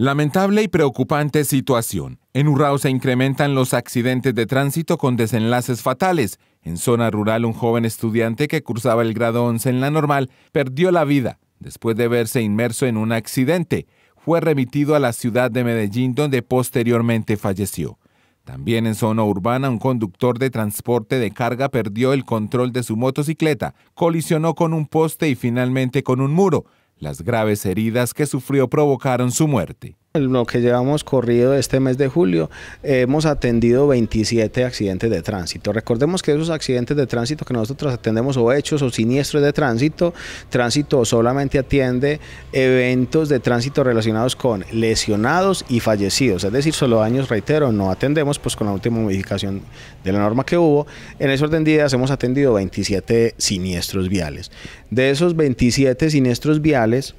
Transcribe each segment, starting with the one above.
Lamentable y preocupante situación. En Urrao se incrementan los accidentes de tránsito con desenlaces fatales. En zona rural, un joven estudiante que cursaba el grado 11 en la normal perdió la vida después de verse inmerso en un accidente. Fue remitido a la ciudad de Medellín donde posteriormente falleció. También en zona urbana, un conductor de transporte de carga perdió el control de su motocicleta, colisionó con un poste y finalmente con un muro. Las graves heridas que sufrió provocaron su muerte lo que llevamos corrido este mes de julio, hemos atendido 27 accidentes de tránsito. Recordemos que esos accidentes de tránsito que nosotros atendemos o hechos o siniestros de tránsito, tránsito solamente atiende eventos de tránsito relacionados con lesionados y fallecidos, es decir, solo daños, reitero, no atendemos, pues con la última modificación de la norma que hubo, en ese orden de ideas hemos atendido 27 siniestros viales. De esos 27 siniestros viales,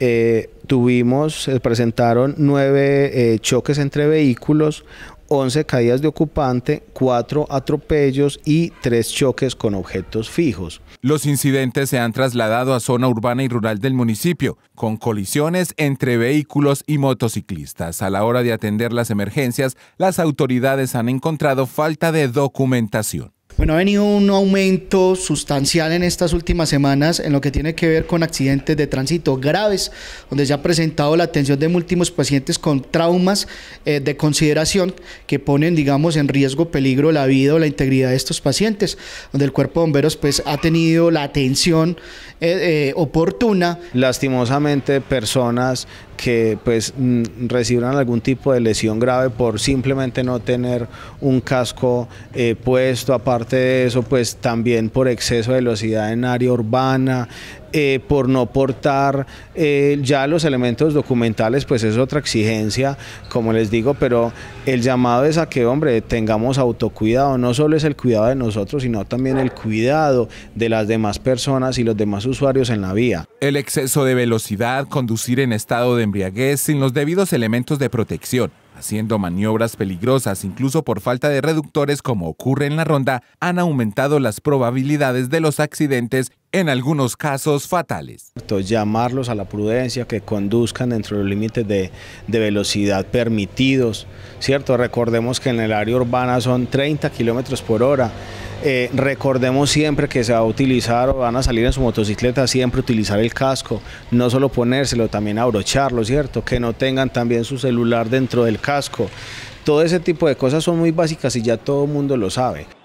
eh, tuvimos, se presentaron nueve eh, choques entre vehículos, once caídas de ocupante, cuatro atropellos y tres choques con objetos fijos. Los incidentes se han trasladado a zona urbana y rural del municipio, con colisiones entre vehículos y motociclistas. A la hora de atender las emergencias, las autoridades han encontrado falta de documentación. Bueno, ha venido un aumento sustancial en estas últimas semanas en lo que tiene que ver con accidentes de tránsito graves, donde se ha presentado la atención de múltiples pacientes con traumas eh, de consideración que ponen, digamos, en riesgo, peligro la vida o la integridad de estos pacientes, donde el cuerpo de bomberos pues ha tenido la atención eh, eh, oportuna. Lastimosamente, personas que pues mm, algún tipo de lesión grave por simplemente no tener un casco puesto aparte de eso, pues también por exceso de velocidad en área urbana, eh, por no portar eh, ya los elementos documentales, pues es otra exigencia, como les digo, pero el llamado es a que, hombre, tengamos autocuidado, no solo es el cuidado de nosotros, sino también el cuidado de las demás personas y los demás usuarios en la vía. El exceso de velocidad, conducir en estado de embriaguez sin los debidos elementos de protección, haciendo maniobras peligrosas incluso por falta de reductores como ocurre en la ronda, han aumentado las probabilidades de los accidentes, en algunos casos fatales. Llamarlos a la prudencia, que conduzcan dentro de los límites de, velocidad permitidos, ¿cierto? Recordemos que en el área urbana son 30 kilómetros por hora, eh, recordemos siempre que se va a utilizar o van a salir en su motocicleta, siempre utilizar el casco, no solo ponérselo, también abrocharlo, ¿cierto? Que no tengan también su celular dentro del casco. Todo ese tipo de cosas son muy básicas y ya todo el mundo lo sabe.